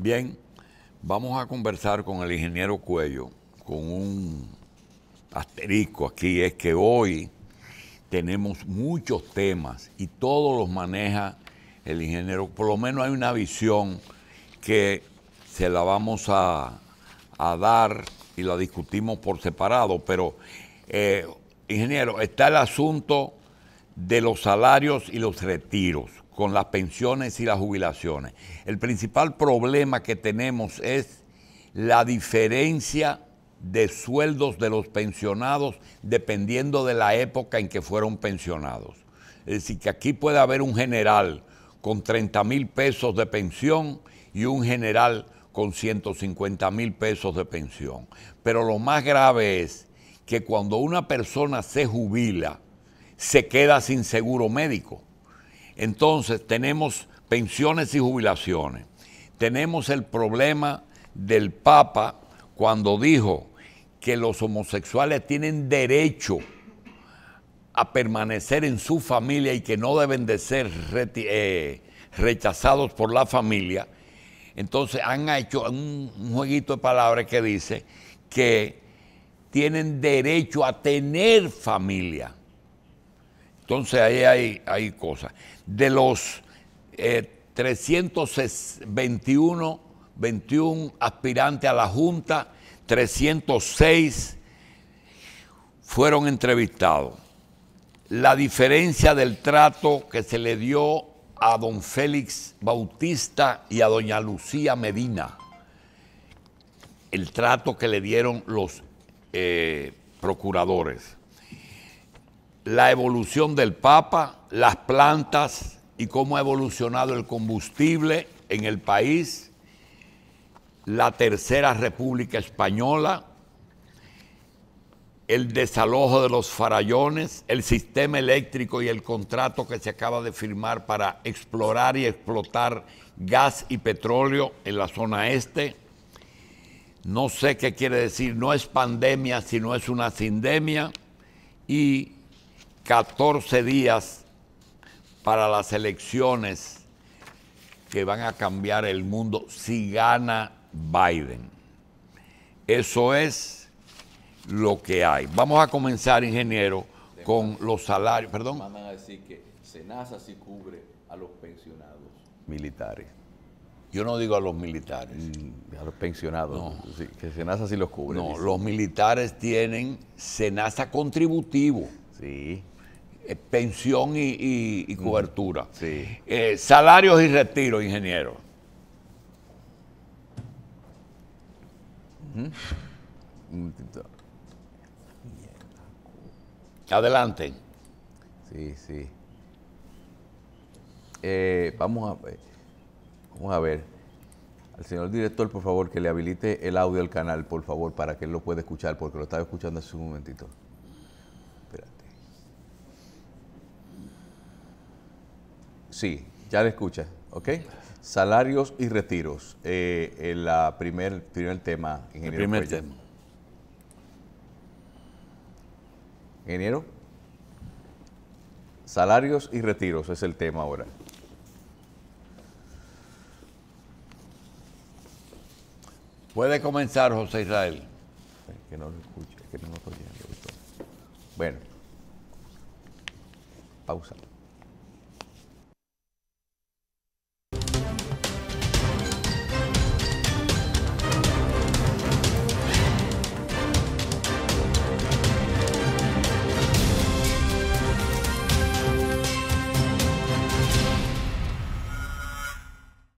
Bien, vamos a conversar con el ingeniero Cuello, con un asterisco aquí, es que hoy tenemos muchos temas y todos los maneja el ingeniero, por lo menos hay una visión que se la vamos a, dar y la discutimos por separado, pero eh, ingeniero, está el asunto de los salarios y los retiros con las pensiones y las jubilaciones. El principal problema que tenemos es la diferencia de sueldos de los pensionados dependiendo de la época en que fueron pensionados. Es decir, que aquí puede haber un general con 30 mil pesos de pensión y un general con 150 mil pesos de pensión. Pero lo más grave es que cuando una persona se jubila, se queda sin seguro médico. Entonces tenemos pensiones y jubilaciones. Tenemos el problema del Papa cuando dijo que los homosexuales tienen derecho a permanecer en su familia y que no deben de ser eh, rechazados por la familia. Entonces han hecho un, un jueguito de palabras que dice que tienen derecho a tener familia. Entonces ahí hay, cosas. De los 321 eh, 21 aspirantes a la Junta, 306 fueron entrevistados. La diferencia del trato que se le dio a don Félix Bautista y a doña Lucía Medina, el trato que le dieron los eh, procuradores la evolución del Papa, las plantas y cómo ha evolucionado el combustible en el país, la Tercera República Española, el desalojo de los farallones, el sistema eléctrico y el contrato que se acaba de firmar para explorar y explotar gas y petróleo en la zona este. No sé qué quiere decir, no es pandemia, sino es una sindemia. Y 14 días para las elecciones que van a cambiar el mundo si gana Biden. Eso es lo que hay. Vamos a comenzar, ingeniero, con los salarios. Perdón. Mandan a decir que Senasa sí cubre a los pensionados militares. Yo no digo a los militares. Mm, a los pensionados. No. que Senasa sí los cubre. No, los militares tienen Senasa contributivo. Sí. Eh, pensión y, y, cobertura. Eh, salarios y retiro, ingeniero. Adelante. Sí, sí. Eh, vamos, a, vamos a ver. Al señor director, por favor, que le habilite el audio al canal, por favor, para que él lo pueda escuchar, porque lo estaba escuchando hace un momentito. Sí, ya le escucha, ¿ok? Salarios y retiros. el eh, eh, la primer, primer tema, ingeniero. primer tema. Ingeniero. Salarios y retiros es el tema ahora. Puede comenzar, José Israel. Que no lo escuche, que no lo viendo. Bueno, pausa.